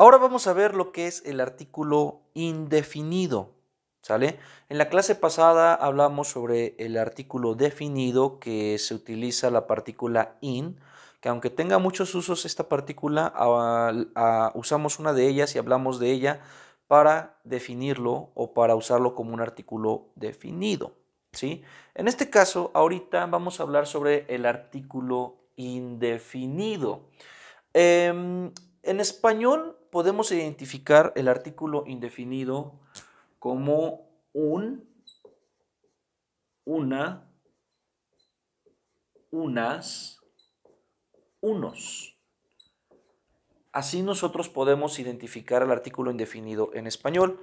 Ahora vamos a ver lo que es el artículo indefinido. ¿Sale? En la clase pasada hablamos sobre el artículo definido que se utiliza la partícula in, que aunque tenga muchos usos esta partícula, usamos una de ellas y hablamos de ella para definirlo o para usarlo como un artículo definido. ¿sí? En este caso, ahorita vamos a hablar sobre el artículo indefinido. Em, en español podemos identificar el artículo indefinido como un, una, unas, unos. Así nosotros podemos identificar el artículo indefinido en español.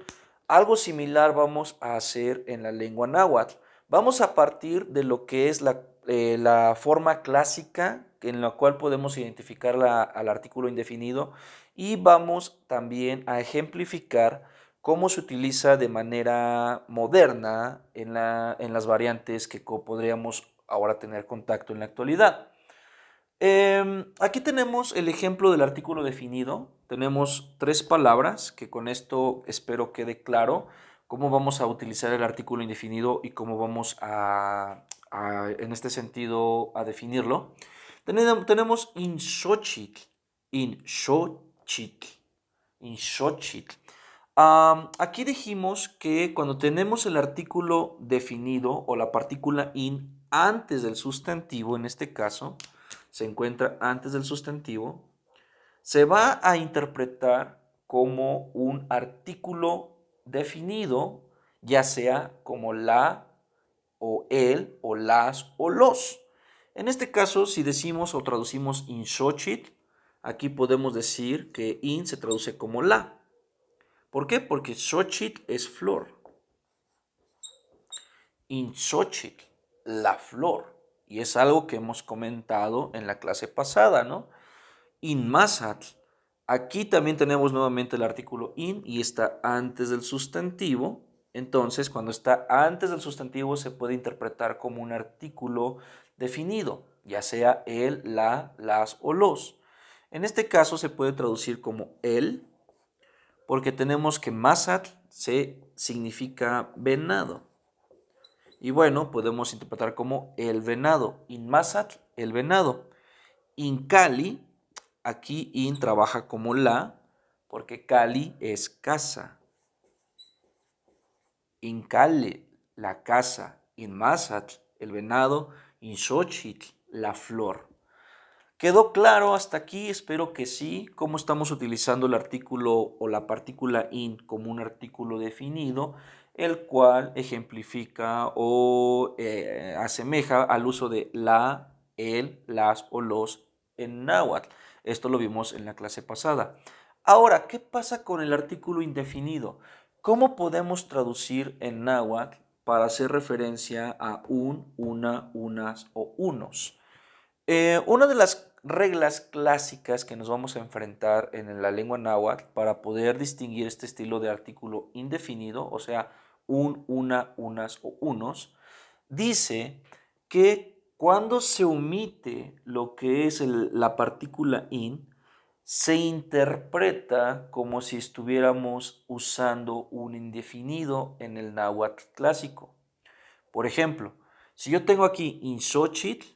Algo similar vamos a hacer en la lengua náhuatl. Vamos a partir de lo que es la, eh, forma clásica en la cual podemos identificar al artículo indefinido y vamos también a ejemplificar cómo se utiliza de manera moderna en, las variantes que podríamos ahora tener contacto en la actualidad. Em, aquí tenemos el ejemplo del artículo definido. Tenemos tres palabras que con esto espero quede claro cómo vamos a utilizar el artículo indefinido y cómo vamos a, en este sentido, a definirlo. Tenemos, tenemos in Xochitl. aquí dijimos que cuando tenemos el artículo definido o la partícula in antes del sustantivo, en este caso, se encuentra antes del sustantivo, se va a interpretar como un artículo definido, ya sea como la o el o las o los. En este caso, si decimos o traducimos in Aquí podemos decir que in se traduce como la. ¿Por qué? Porque Xochitl es flor. In la flor. Y es algo que hemos comentado en la clase pasada, ¿no? In masat. Aquí también tenemos nuevamente el artículo in y está antes del sustantivo. Entonces, cuando está antes del sustantivo se puede interpretar como un artículo definido, ya sea el, la, las o los. En este caso se puede traducir como el, porque tenemos que masat se significa venado. Y bueno, podemos interpretar como el venado. In Mazatl, el venado. In Cali, aquí in trabaja como la, porque Cali es casa. In Cali, la casa. In Mazatl, el venado. In Xochitl, la flor. ¿Quedó claro hasta aquí? Espero que sí. ¿Cómo estamos utilizando el artículo o la partícula in como un artículo definido, el cual ejemplifica o eh, asemeja al uso de la, el, las o los en náhuatl? Esto lo vimos en la clase pasada. Ahora, ¿qué pasa con el artículo indefinido? ¿Cómo podemos traducir en náhuatl para hacer referencia a un, una, unas o unos? Eh, una de las reglas clásicas que nos vamos a enfrentar en la lengua náhuatl para poder distinguir este estilo de artículo indefinido, o sea, un, una, unas o unos, dice que cuando se omite lo que es la partícula in, se interpreta como si estuviéramos usando un indefinido en el náhuatl clásico. Por ejemplo, si yo tengo aquí insochitl,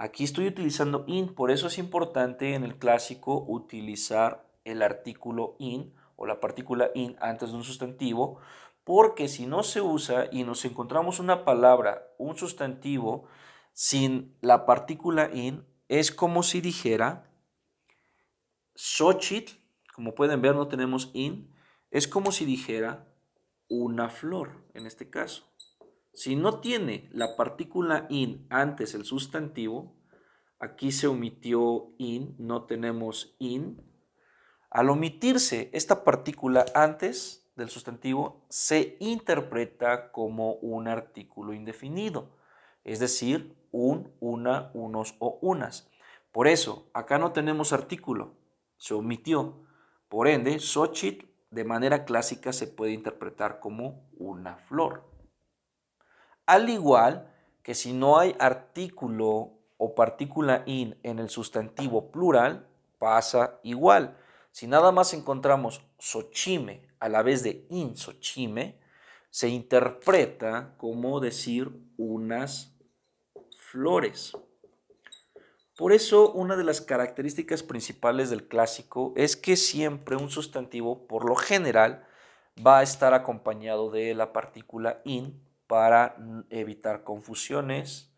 Aquí estoy utilizando in, por eso es importante en el clásico utilizar el artículo in o la partícula in antes de un sustantivo, porque si no se usa y nos encontramos una palabra, un sustantivo, sin la partícula in, es como si dijera SOCHIT, como pueden ver no tenemos in, es como si dijera una flor en este caso. Si no tiene la partícula in antes el sustantivo, aquí se omitió in, no tenemos in. Al omitirse esta partícula antes del sustantivo, se interpreta como un artículo indefinido, es decir, un, una, unos o unas. Por eso, acá no tenemos artículo, se omitió. Por ende, sochit de manera clásica se puede interpretar como una flor. Al igual que si no hay artículo o partícula in en el sustantivo plural, pasa igual. Si nada más encontramos sochime a la vez de in sochime, se interpreta como decir unas flores. Por eso una de las características principales del clásico es que siempre un sustantivo, por lo general, va a estar acompañado de la partícula in para evitar confusiones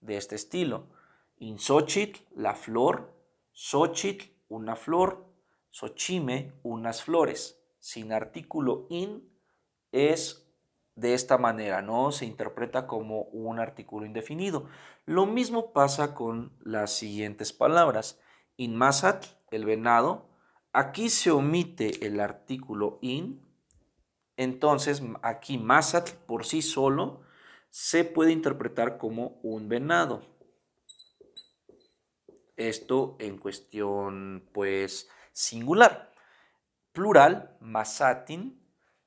de este estilo. Insochit, la flor, sochit una flor, sochime unas flores. Sin artículo in es de esta manera, ¿no? Se interpreta como un artículo indefinido. Lo mismo pasa con las siguientes palabras. Inmasat, el venado. Aquí se omite el artículo in entonces, aquí masat por sí solo se puede interpretar como un venado. Esto en cuestión, pues, singular. Plural, masatin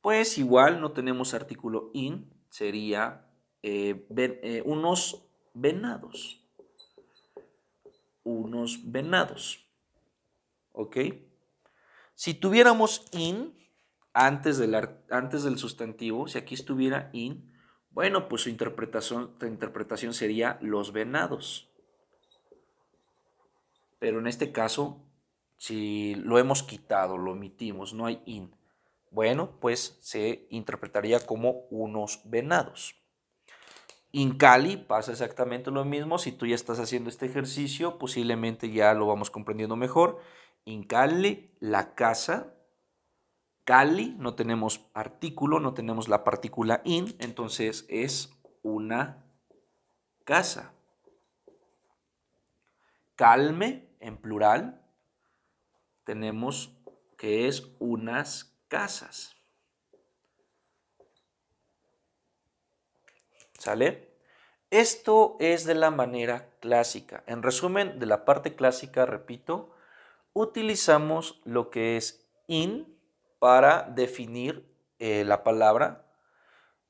pues igual no tenemos artículo in, sería eh, eh, unos venados. Unos venados. ¿Ok? Si tuviéramos in, antes del, antes del sustantivo, si aquí estuviera in, bueno, pues su interpretación, su interpretación sería los venados. Pero en este caso, si lo hemos quitado, lo omitimos, no hay in, bueno, pues se interpretaría como unos venados. Incali pasa exactamente lo mismo. Si tú ya estás haciendo este ejercicio, posiblemente ya lo vamos comprendiendo mejor. Incali, la casa, cali, no tenemos artículo, no tenemos la partícula in, entonces es una casa. Calme, en plural, tenemos que es unas casas. ¿Sale? Esto es de la manera clásica. En resumen, de la parte clásica, repito, utilizamos lo que es in, para definir eh, la palabra.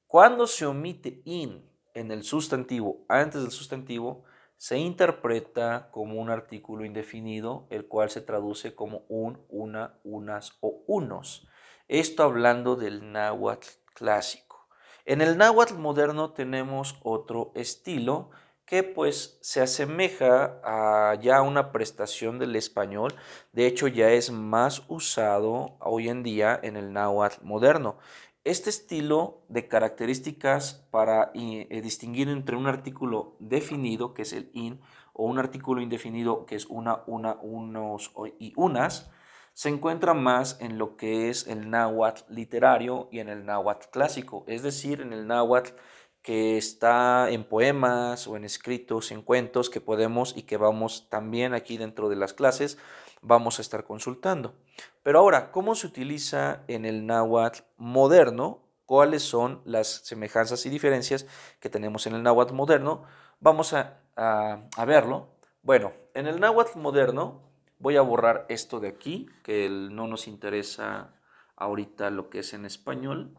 Cuando se omite in en el sustantivo antes del sustantivo, se interpreta como un artículo indefinido, el cual se traduce como un, una, unas o unos. Esto hablando del náhuatl clásico. En el náhuatl moderno tenemos otro estilo, que pues se asemeja a ya una prestación del español, de hecho ya es más usado hoy en día en el náhuatl moderno. Este estilo de características para eh, distinguir entre un artículo definido, que es el in, o un artículo indefinido, que es una, una, unos y unas, se encuentra más en lo que es el náhuatl literario y en el náhuatl clásico, es decir, en el náhuatl que está en poemas o en escritos, en cuentos que podemos y que vamos también aquí dentro de las clases, vamos a estar consultando. Pero ahora, ¿cómo se utiliza en el náhuatl moderno? ¿Cuáles son las semejanzas y diferencias que tenemos en el náhuatl moderno? Vamos a, verlo. Bueno, en el náhuatl moderno voy a borrar esto de aquí, que no nos interesa ahorita lo que es en español.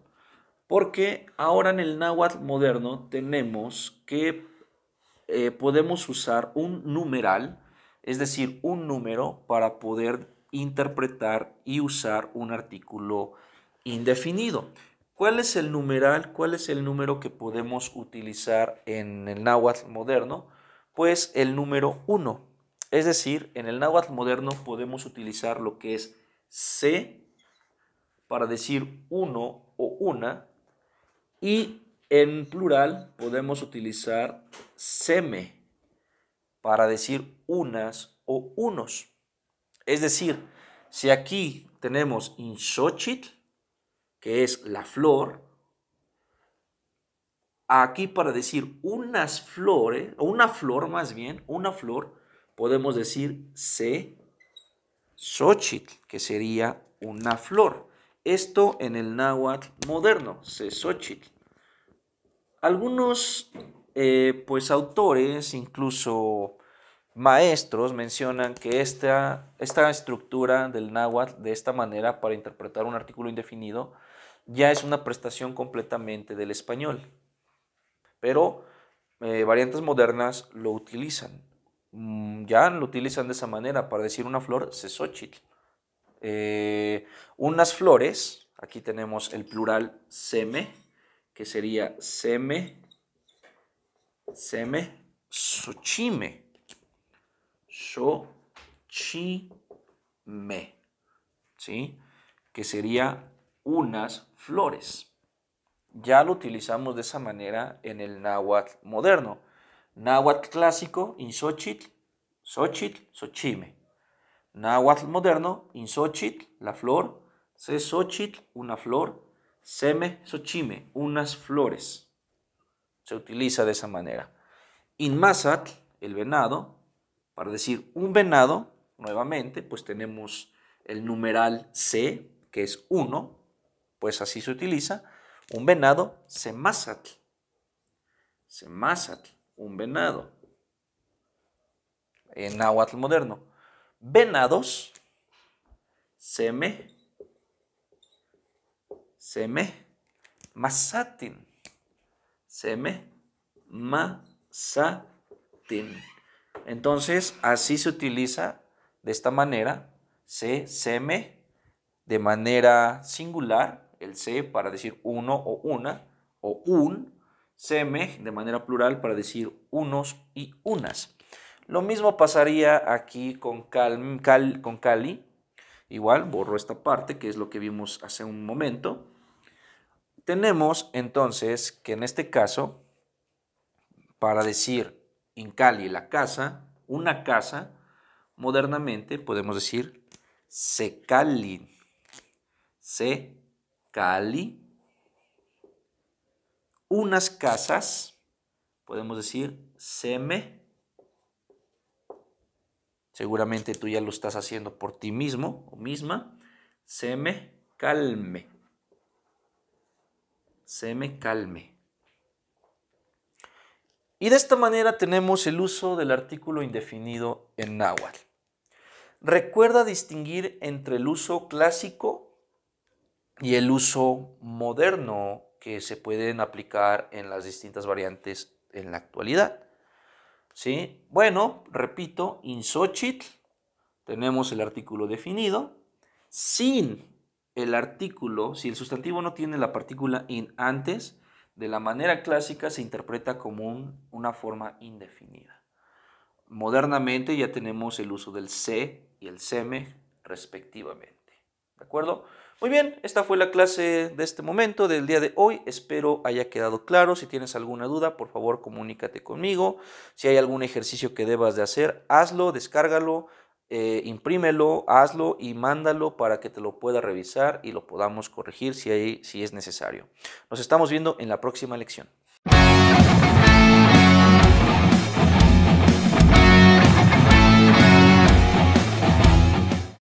Porque ahora en el náhuatl moderno tenemos que eh, podemos usar un numeral, es decir, un número para poder interpretar y usar un artículo indefinido. ¿Cuál es el numeral? ¿Cuál es el número que podemos utilizar en el náhuatl moderno? Pues el número 1. Es decir, en el náhuatl moderno podemos utilizar lo que es C para decir 1 o una y en plural podemos utilizar seme para decir unas o unos. Es decir, si aquí tenemos insochit, que es la flor, aquí para decir unas flores, o una flor más bien, una flor, podemos decir se que sería una flor. Esto en el náhuatl moderno, se xochitl. Algunos eh, pues autores, incluso maestros, mencionan que esta, estructura del náhuatl de esta manera para interpretar un artículo indefinido ya es una prestación completamente del español. Pero eh, variantes modernas lo utilizan. Mm, ya lo utilizan de esa manera para decir una flor sesóchitl. Eh, unas flores, aquí tenemos el plural seme, que sería seme, seme, sochime, sochime, ¿sí? Que sería unas flores. Ya lo utilizamos de esa manera en el náhuatl moderno. Náhuatl clásico, insochit, sochit, sochime. Náhuatl moderno, insochit, la flor, se sochit una flor, Seme sochime, unas flores. Se utiliza de esa manera. Inmasatl, el venado, para decir un venado, nuevamente, pues tenemos el numeral C, que es 1, pues así se utiliza. Un venado, Se Semasatl, un venado. En náhuatl moderno. Venados, seme, seme, masatin. me masatin. Entonces, así se utiliza de esta manera. Se me de manera singular, el se para decir uno o una, o un, seme de manera plural para decir unos y unas. Lo mismo pasaría aquí con, cal, con Cali. Igual, borro esta parte, que es lo que vimos hace un momento. Tenemos entonces que en este caso, para decir en Cali la casa, una casa, modernamente podemos decir se Cali. Se Cali. Unas casas, podemos decir seme. Seguramente tú ya lo estás haciendo por ti mismo o misma. Seme calme se me calme. Y de esta manera tenemos el uso del artículo indefinido en náhuatl. Recuerda distinguir entre el uso clásico y el uso moderno que se pueden aplicar en las distintas variantes en la actualidad. ¿Sí? Bueno, repito, in tenemos el artículo definido. Sin el artículo, si el sustantivo no tiene la partícula in antes, de la manera clásica se interpreta como una forma indefinida. Modernamente ya tenemos el uso del se y el seme respectivamente. ¿De acuerdo? Muy bien, esta fue la clase de este momento, del día de hoy. Espero haya quedado claro. Si tienes alguna duda, por favor, comunícate conmigo. Si hay algún ejercicio que debas de hacer, hazlo, descárgalo. Eh, imprímelo, hazlo y mándalo para que te lo pueda revisar y lo podamos corregir si, si es necesario. Nos estamos viendo en la próxima lección.